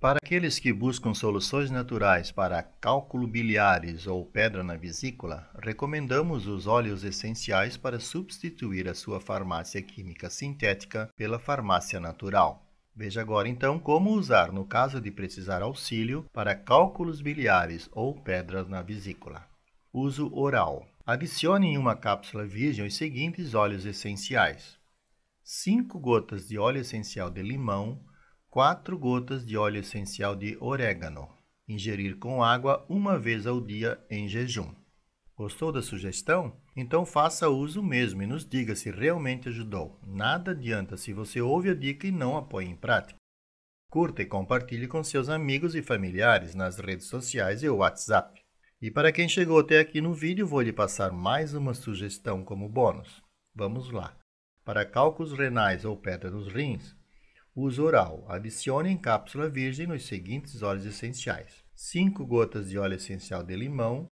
Para aqueles que buscam soluções naturais para cálculo biliares ou pedra na vesícula, recomendamos os óleos essenciais para substituir a sua farmácia química sintética pela farmácia natural. Veja agora então como usar no caso de precisar auxílio para cálculos biliares ou pedras na vesícula. Uso oral. Adicione em uma cápsula virgem os seguintes óleos essenciais: 5 gotas de óleo essencial de limão, 4 gotas de óleo essencial de orégano. Ingerir com água uma vez ao dia em jejum. Gostou da sugestão? Então faça uso mesmo e nos diga se realmente ajudou. Nada adianta se você ouve a dica e não a põe em prática. Curta e compartilhe com seus amigos e familiares nas redes sociais e o WhatsApp. E para quem chegou até aqui no vídeo, vou lhe passar mais uma sugestão como bônus. Vamos lá. Para cálculos renais ou pedra nos rins, Uso oral. Adicione em cápsula virgem nos seguintes óleos essenciais: 5 gotas de óleo essencial de limão,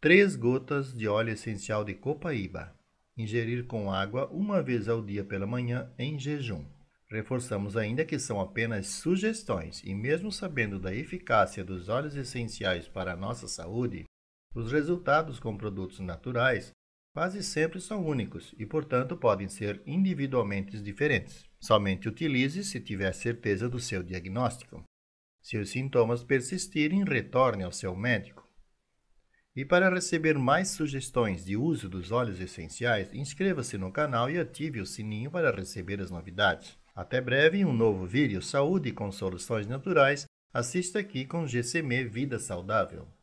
3 gotas de óleo essencial de copaíba. Ingerir com água uma vez ao dia pela manhã em jejum. Reforçamos ainda que são apenas sugestões e, mesmo sabendo da eficácia dos óleos essenciais para a nossa saúde, os resultados com produtos naturais quase sempre são únicos e, portanto, podem ser individualmente diferentes. Somente utilize se tiver certeza do seu diagnóstico. Se os sintomas persistirem, retorne ao seu médico. E para receber mais sugestões de uso dos óleos essenciais, inscreva-se no canal e ative o sininho para receber as novidades. Até breve em um novo vídeo Saúde com Soluções Naturais. Assista aqui com GCM Vida Saudável.